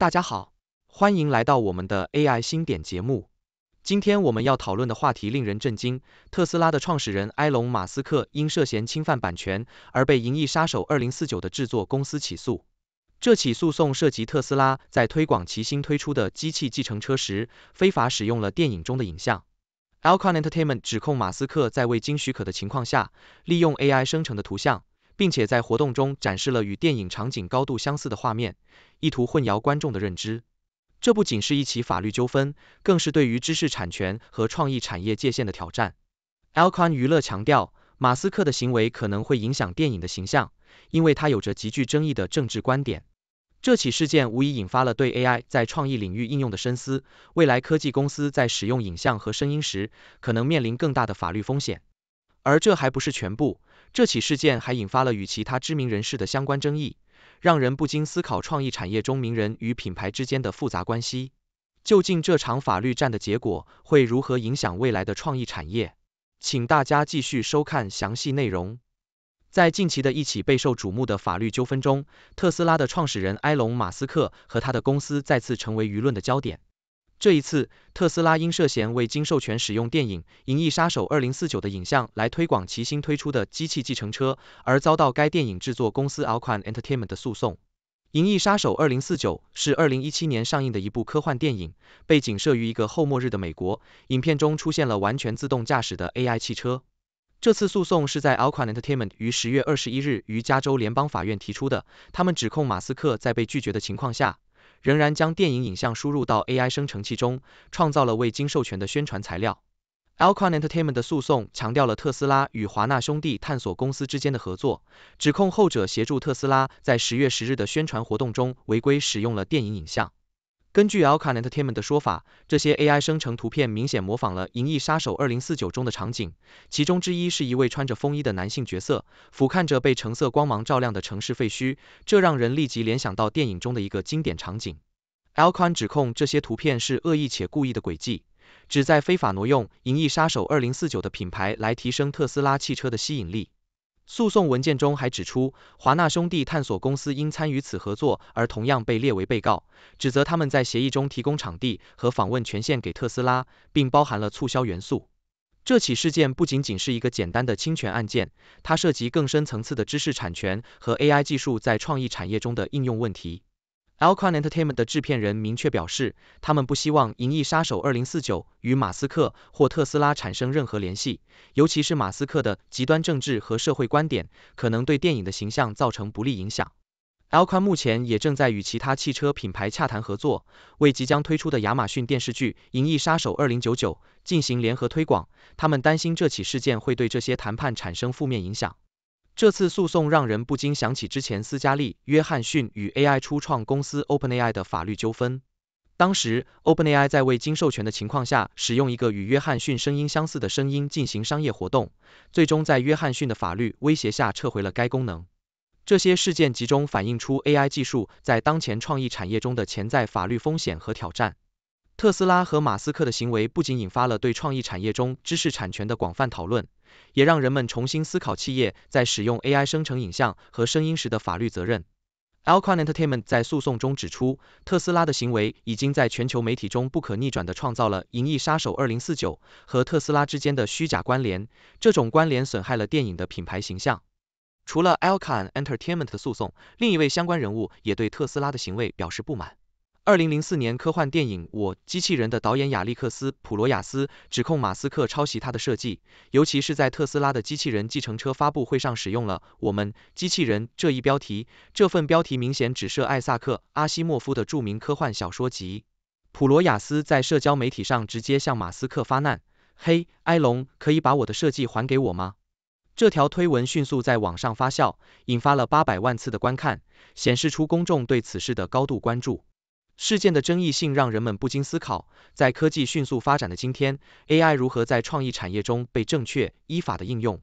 大家好，欢迎来到我们的 AI 新点节目。今天我们要讨论的话题令人震惊：特斯拉的创始人埃隆·马斯克因涉嫌侵犯版权而被《银翼杀手2049》的制作公司起诉。这起诉讼涉及特斯拉在推广其新推出的机器计程车时，非法使用了电影中的影像。Alcon Entertainment 指控马斯克在未经许可的情况下，利用 AI 生成的图像。并且在活动中展示了与电影场景高度相似的画面，意图混淆观众的认知。这不仅是一起法律纠纷，更是对于知识产权和创意产业界限的挑战。Alcon 娱乐强调，马斯克的行为可能会影响电影的形象，因为他有着极具争议的政治观点。这起事件无疑引发了对 AI 在创意领域应用的深思。未来科技公司在使用影像和声音时，可能面临更大的法律风险。而这还不是全部。这起事件还引发了与其他知名人士的相关争议，让人不禁思考创意产业中名人与品牌之间的复杂关系。究竟这场法律战的结果会如何影响未来的创意产业？请大家继续收看详细内容。在近期的一起备受瞩目的法律纠纷中，特斯拉的创始人埃隆·马斯克和他的公司再次成为舆论的焦点。这一次，特斯拉因涉嫌未经授权使用电影《银翼杀手二零四九》的影像来推广其新推出的机器计程车，而遭到该电影制作公司 Alcon Entertainment 的诉讼。《银翼杀手二零四九》是二零一七年上映的一部科幻电影，背景设于一个后末日的美国，影片中出现了完全自动驾驶的 AI 汽车。这次诉讼是在 Alcon Entertainment 于十月二十一日于加州联邦法院提出的，他们指控马斯克在被拒绝的情况下。仍然将电影影像输入到 AI 生成器中，创造了未经授权的宣传材料。Alcon Entertainment 的诉讼强调了特斯拉与华纳兄弟探索公司之间的合作，指控后者协助特斯拉在十月十日的宣传活动中违规使用了电影影像。根据 Alconet n t 的说法，这些 AI 生成图片明显模仿了《银翼杀手二零四九》中的场景，其中之一是一位穿着风衣的男性角色，俯瞰着被橙色光芒照亮的城市废墟，这让人立即联想到电影中的一个经典场景。Alcon 指控这些图片是恶意且故意的诡计，旨在非法挪用《银翼杀手二零四九》的品牌来提升特斯拉汽车的吸引力。诉讼文件中还指出，华纳兄弟探索公司因参与此合作而同样被列为被告，指责他们在协议中提供场地和访问权限给特斯拉，并包含了促销元素。这起事件不仅仅是一个简单的侵权案件，它涉及更深层次的知识产权和 AI 技术在创意产业中的应用问题。Alcon Entertainment 的制片人明确表示，他们不希望《银翼杀手2049》与马斯克或特斯拉产生任何联系，尤其是马斯克的极端政治和社会观点可能对电影的形象造成不利影响。Alcon 目前也正在与其他汽车品牌洽谈合作，为即将推出的亚马逊电视剧《银翼杀手2099》进行联合推广。他们担心这起事件会对这些谈判产生负面影响。这次诉讼让人不禁想起之前斯嘉丽·约翰逊与 AI 初创公司 OpenAI 的法律纠纷。当时，OpenAI 在未经授权的情况下使用一个与约翰逊声音相似的声音进行商业活动，最终在约翰逊的法律威胁下撤回了该功能。这些事件集中反映出 AI 技术在当前创意产业中的潜在法律风险和挑战。特斯拉和马斯克的行为不仅引发了对创意产业中知识产权的广泛讨论。也让人们重新思考企业在使用 AI 生成影像和声音时的法律责任。Alcon Entertainment 在诉讼中指出，特斯拉的行为已经在全球媒体中不可逆转地创造了《银翼杀手2049》和特斯拉之间的虚假关联，这种关联损害了电影的品牌形象。除了 Alcon Entertainment 的诉讼，另一位相关人物也对特斯拉的行为表示不满。二零零四年，科幻电影《我机器人》的导演亚历克斯·普罗亚斯指控马斯克抄袭他的设计，尤其是在特斯拉的机器人计程车发布会上使用了“我们机器人”这一标题。这份标题明显指涉艾萨克·阿西莫夫的著名科幻小说集。普罗亚斯在社交媒体上直接向马斯克发难：“嘿，埃隆，可以把我的设计还给我吗？”这条推文迅速在网上发酵，引发了八百万次的观看，显示出公众对此事的高度关注。事件的争议性让人们不禁思考，在科技迅速发展的今天，AI 如何在创意产业中被正确、依法的应用？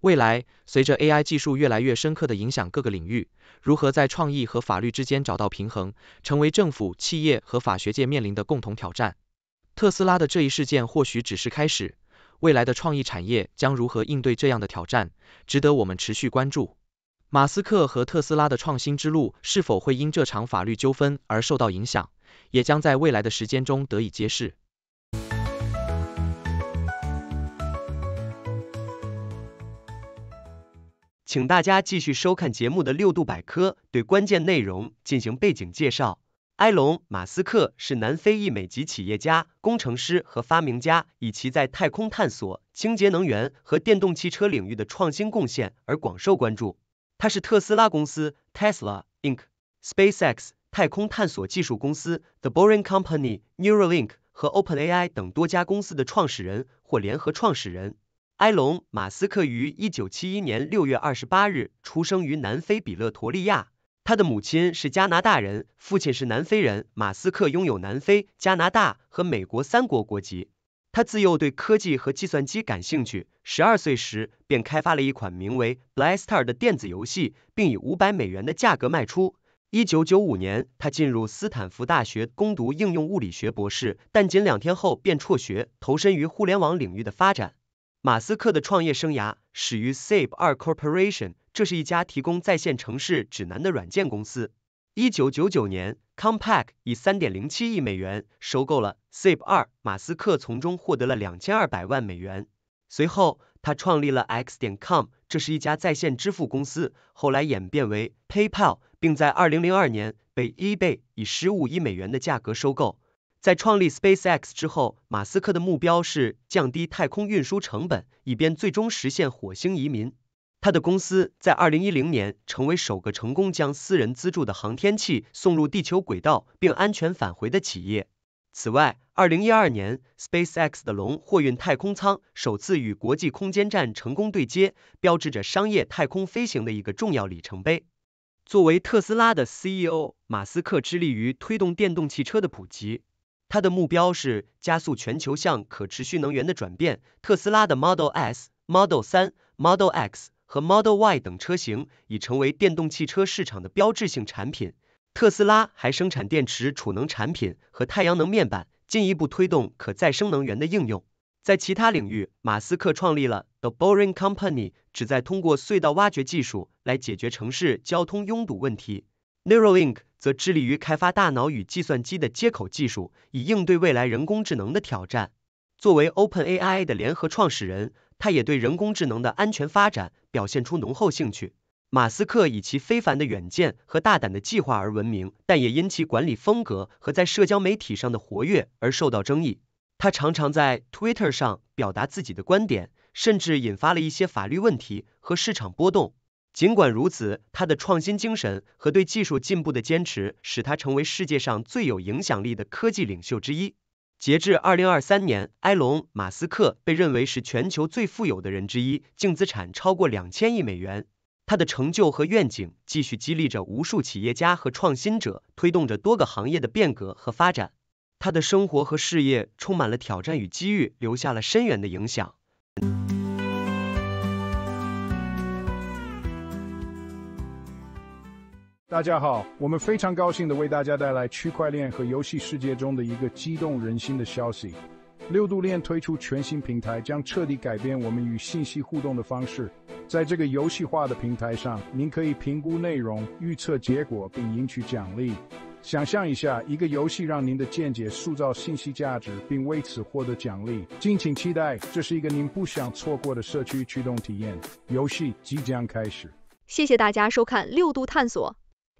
未来，随着 AI 技术越来越深刻的影响各个领域，如何在创意和法律之间找到平衡，成为政府、企业和法学界面临的共同挑战。特斯拉的这一事件或许只是开始，未来的创意产业将如何应对这样的挑战，值得我们持续关注。马斯克和特斯拉的创新之路是否会因这场法律纠纷而受到影响，也将在未来的时间中得以揭示。请大家继续收看节目的六度百科，对关键内容进行背景介绍。埃隆·马斯克是南非裔美籍企业家、工程师和发明家，以其在太空探索、清洁能源和电动汽车领域的创新贡献而广受关注。他是特斯拉公司 Tesla Inc、SpaceX、太空探索技术公司 The Boring Company、Neuralink 和 OpenAI 等多家公司的创始人或联合创始人。埃隆·马斯克于1971年6月28日出生于南非比勒陀利亚，他的母亲是加拿大人，父亲是南非人。马斯克拥有南非、加拿大和美国三国国籍。他自幼对科技和计算机感兴趣，十二岁时便开发了一款名为《Blaster》的电子游戏，并以五百美元的价格卖出。一九九五年，他进入斯坦福大学攻读应用物理学博士，但仅两天后便辍学，投身于互联网领域的发展。马斯克的创业生涯始于 s a p 2 Corporation，这是一家提供在线城市指南的软件公司。一九九九年。c o m p a q 以三点零七亿美元收购了 Sip 二，马斯克从中获得了两千二百万美元。随后，他创立了 X 点 com，这是一家在线支付公司，后来演变为 PayPal，并在二零零二年被 eBay 以十五亿美元的价格收购。在创立 SpaceX 之后，马斯克的目标是降低太空运输成本，以便最终实现火星移民。他的公司在二零一零年成为首个成功将私人资助的航天器送入地球轨道并安全返回的企业。此外，二零一二年，SpaceX 的龙货运太空舱首次与国际空间站成功对接，标志着商业太空飞行的一个重要里程碑。作为特斯拉的 CEO，马斯克致力于推动电动汽车的普及。他的目标是加速全球向可持续能源的转变。特斯拉的 Model S、Model 三、Model X。和 Model Y 等车型已成为电动汽车市场的标志性产品。特斯拉还生产电池储能产品和太阳能面板，进一步推动可再生能源的应用。在其他领域，马斯克创立了 The Boring Company，旨在通过隧道挖掘技术来解决城市交通拥堵问题。Neuralink 则致力于开发大脑与计算机的接口技术，以应对未来人工智能的挑战。作为 OpenAI 的联合创始人。他也对人工智能的安全发展表现出浓厚兴趣。马斯克以其非凡的远见和大胆的计划而闻名，但也因其管理风格和在社交媒体上的活跃而受到争议。他常常在 Twitter 上表达自己的观点，甚至引发了一些法律问题和市场波动。尽管如此，他的创新精神和对技术进步的坚持使他成为世界上最有影响力的科技领袖之一。截至二零二三年，埃隆·马斯克被认为是全球最富有的人之一，净资产超过两千亿美元。他的成就和愿景继续激励着无数企业家和创新者，推动着多个行业的变革和发展。他的生活和事业充满了挑战与机遇，留下了深远的影响。大家好，我们非常高兴的为大家带来区块链和游戏世界中的一个激动人心的消息。六度链推出全新平台，将彻底改变我们与信息互动的方式。在这个游戏化的平台上，您可以评估内容、预测结果，并赢取奖励。想象一下，一个游戏让您的见解塑造信息价值，并为此获得奖励。敬请期待，这是一个您不想错过的社区驱动体验。游戏即将开始。谢谢大家收看六度探索。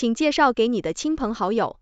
请介绍给你的亲朋好友。